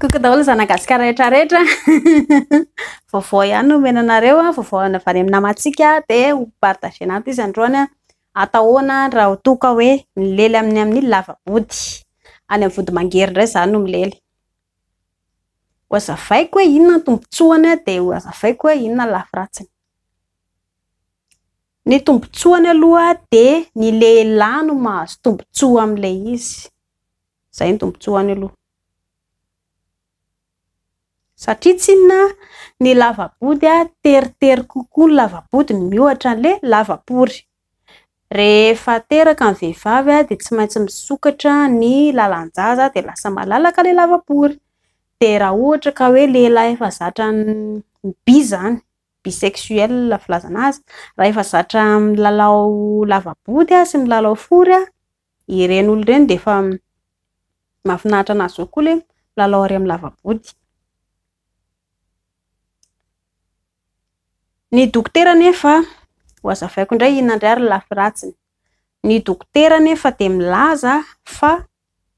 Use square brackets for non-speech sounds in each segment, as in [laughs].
koko daholo zanagasikara retrarehetra [laughs] vaovao ihany no menanareo aova avany amnamatsika de hprgena iz nyheelyamiy am'ny amnyvdyenrayznynomelyazvaiko oe inona ny tombotsohanya de azavaiko hoe inona n lafiratsiny ny tombontsohany aloha de ny lehlano mahazo tombontsoa amla izy zay ny tombontsohany aloha satria tsy nna ny lavabody a teritery kokoa ny lavabody ny mioatra n'la lavabory rehefa teraka miny vehivavy a de tsy maintsy misokatra ny lalanjaza di lasa malalaka lay lavapory di raha ohatra ka hoe lehla efa zatrabi zanybseelilazanazyahaefzatra allavabody sy milalao forya irenyoloreny diefa mahafinahitra nazo koa la mlalao are aminy lavabody ny dokotera anefa ho azavaiko indray ihnandray aryny lafiratsiny ny dokotera nefa dia milaza fa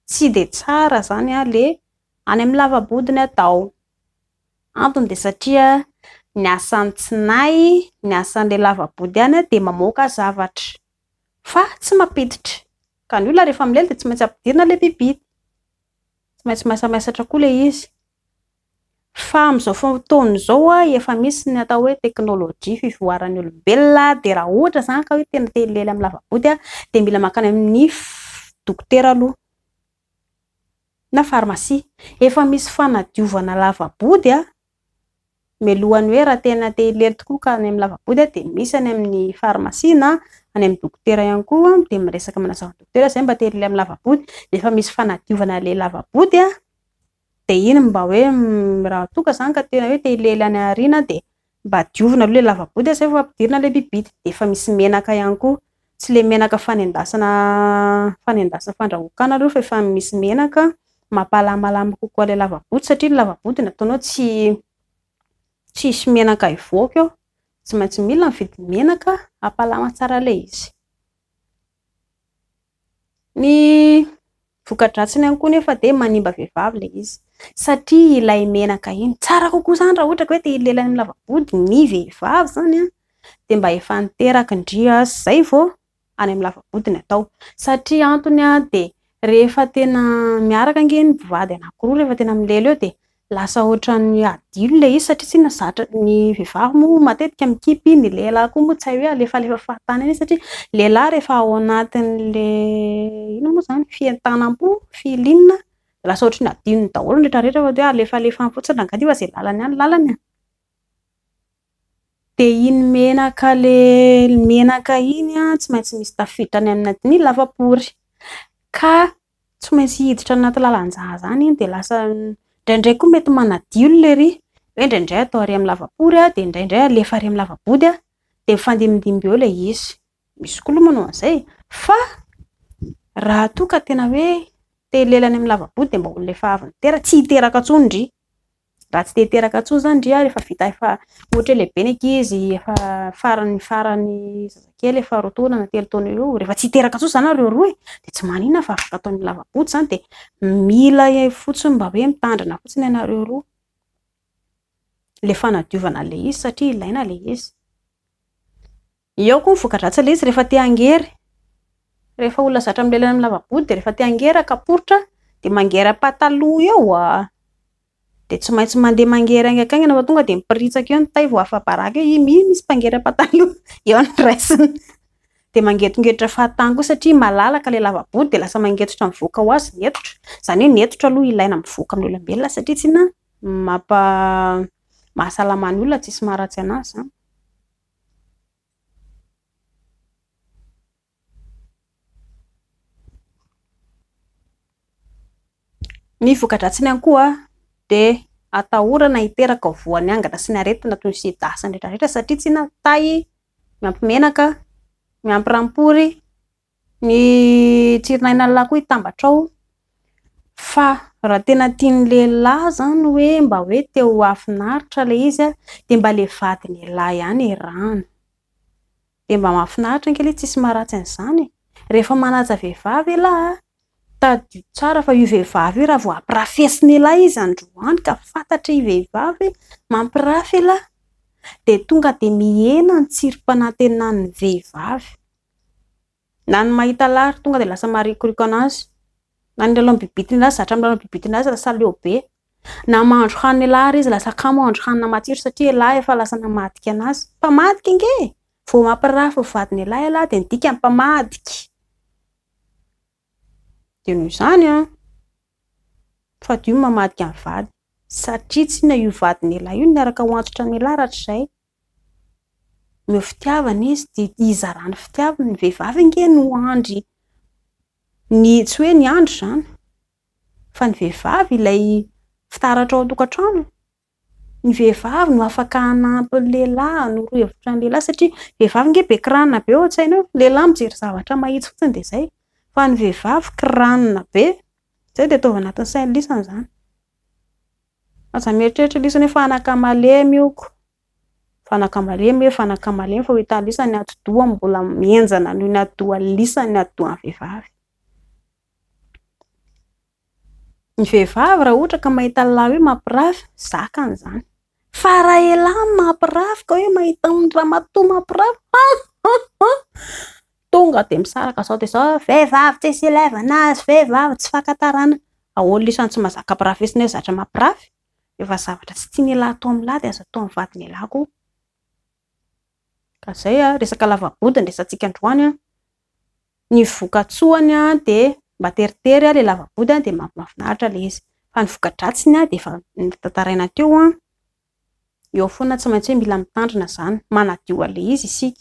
tsy di tsara izany a lay any amin'ny lavabodiny atao antony dia satria ny asan'ny tsinay ny asan'ilay lavabody any a dia mamoka zavatra fa tsy mampiditra ka ny olona rehefa milely dia tsy maintsy ampidirina ilay bibidy tsy maintsy maisamaisatra koa ilay izy fa amiizao fatony izao a efa misy ny atao hoe teknôlojia fivaran'ny olombelona dea raha ohatra izany ka o tena tehilely am'ny lavabody a dea mila maka ny amin'ny dokotera aloha na farmasi efa misy fanadiovana lavabody a melohany hoe raha tena tehilely tokoa ka any ami'ny lavabody di misy any amin'ny farmasi n any am'y dokotera ihany koa di mresak maazaydterzay mba telela amy laabodyefa misy fanadiovana la lavabody iny mba hoe rahatoka zany ktea elelny arina d mba diovina oa lay lavabody zayampidirina lay bibidy d efa misy menaka iany ko tsy la menaka fanendasna fanendasia fandrahokanaafefa misy menaka mampamakoolay laaody satria lavabodynataonao sisy menaka vko tsy maintsy milina mividi menaka aahlmatsara lay izyny vokadratsiny an koa nefa de manimba vehivavy lay izy satria ilay menaka iny tsara kokoa zany raha ohatrako oe leilayy aiylavavody ny vehivavy zanya de mba efanteraky ndria zay va any am'ny lavavodiny atao satria antony a de rehefa tena miaraka nge ivady aaroaefen el eodio la izysatria szy ehiav mo matetika mkipyi lela komo tsy aefftan satr leilay rehefa aoanat'l inomoa zanyfientanampo filinina lasa atra ny ainy daolony retrarehetra y oe alefalefay fotsiny anga zay lalany y lalany di iny menaka la menaka inya tsy maintsy misy tafiditrany aminyaiy lavapory ka tsy maintsy hiditra anatyy lalanjaha zany iy di lsdrandray koa metymoldrarayaamylnaoay raha toka tena hoe telelany ami'ny lavaboty d mba ololayfaaviny tera tsy hiteraka tsony dr raha tsy tehiteraka tso zany dria reefatharalahibenkayrayzazakely efrotona natelot reeftsy iterak ts zany nareo ro tsy manina fafak atolaabotyny fotsiym andrana e fotsiny zyo koa nyokadratsylay izy rehefa te angery rehefa olona zatra amlelaina miny lavabody de rehefa te angerakaporitra di mangeram-pahtaloa eoa ah. dia tsy maintsy mandeha mangerygyakaiy na atonga di mipiritsaka eontayvo afaaraka mimsy mpangera-pata [laughs] eony di mangetongeitra fahatany ko satria malalaka lay lavabody di lasa mangetotra mvoka ho azy nettra zany hoe nettra aloha ilaina mvoka amy olombelon satria tsyna mmahasalamany olona tssy maharatsy an'azya ah. ny vokadratsiny an koa de atahorana hiteraka ovoany angata sy ny aretna toyy sy dasany retraretra satria tsy na tay miampimenaka miampirampory ny tsirinaina alahy koa hitambatrao fa raha tena tia ny lehilahy izany hoe mba hoe teo afinaritra lay izy a de mba le vady nylahy ihany irano e de mba mahafinaritra nkely tsisy maharatsy an'izany e. rehefa manaja vehivavy alahya tadi tsara fa ivehivavy raha vo ampirafesiny lay izy androany ka fantatra ivehivavy mampirafy elay de tonga de miena ny tsirym-panatenanny vehivavy na ny mahita lary tonga d lasa maikoriko aazy na ny lalabibity lyatramlalaibiazyaeodo iylaadronairoaa fasanaaik n'azy mpamadiky nge vo mampirafy vadiny alay lahy d ndika nmpamadiky denyoho izany an fa d io mamadika amin'y vady satria tsy na io vadiny lahilahy io ni araka hoantsotra nalahy ratr' izay no fitiavana izy dia iza rano fitiavana ny vehivavy nge no andry ntsy hoe ny andro izany fa ny vehivavy ilay fitaratra ao atokan-trano ny vehivavy no afaka anampinylehilahy noroahevitra n'lehilahy satria vehivavy nge be kirahina beo an-tsaina lehilahy mijery zavatramahitsy fotsiny da zay fa ny vehivavy kiranona be zay dia ataova anatin'ny sainy lisany izany aza mieritreritra lisany hoe fanakamalemy oko fanaka malemy hoe fanakamalemy fa hita ny lisany atodohan mbola mienjana nyo ny atodohany lisany atodohany vehivavy ny vehivavy raha ohatra ka mahita nylay hoe mampiravy zaka n'izany fa raha elay mampiravy ka hoe mahita ora mato mampiravy [laughs] tonga d misarkaod vevav tsysylavanazyeavtsy fakalna sany tsy mazak piraesinyzatramampiafzavatra tsy tyny alayato alad zto myaiyeaady nressika dryny voka tsoany a de mba teritery lay lavaody dmaiaai nvokadrasinya defa taainateo eofoana tsy maintsy ho mila mitandrina zany manadioalay izy isika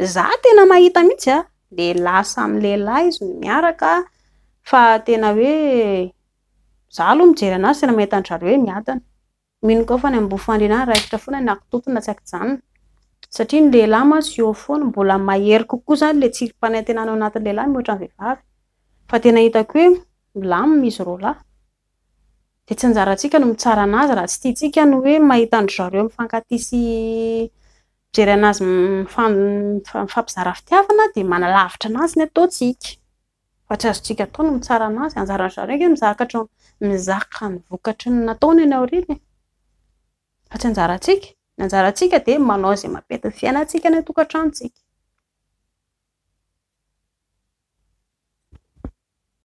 zah tena mahita mihitsy a lehilay samyy lehilahy izy no miaraka fa tena hoe za aloha mijery anazy tena mahita ny zare hoemianaminokf nbofdra aa foanaaooa satria ny llaymts ofoana mbola mahery kokoazany la ts rpanetenaa anatlahilahy mioatra vehivav fa tena hitako hoe lam mizy rlay de tsy anjarantsika noh mitsara n'azy raha tsy tiatsika no hoe mahita andry zareo mifankatisy jeryanazy afampizara fitiavana dia manalavitra anazy ny ataotsika fa tsy azontsika ataony mitsara anazy anjarany zar ky mizakatr mizaka ny vokatry ny nataona ieny ao renye fa tsy anjarantsika ny anjarantsika dia manao izay mampetaky fiainantsika na tokan-tranotsika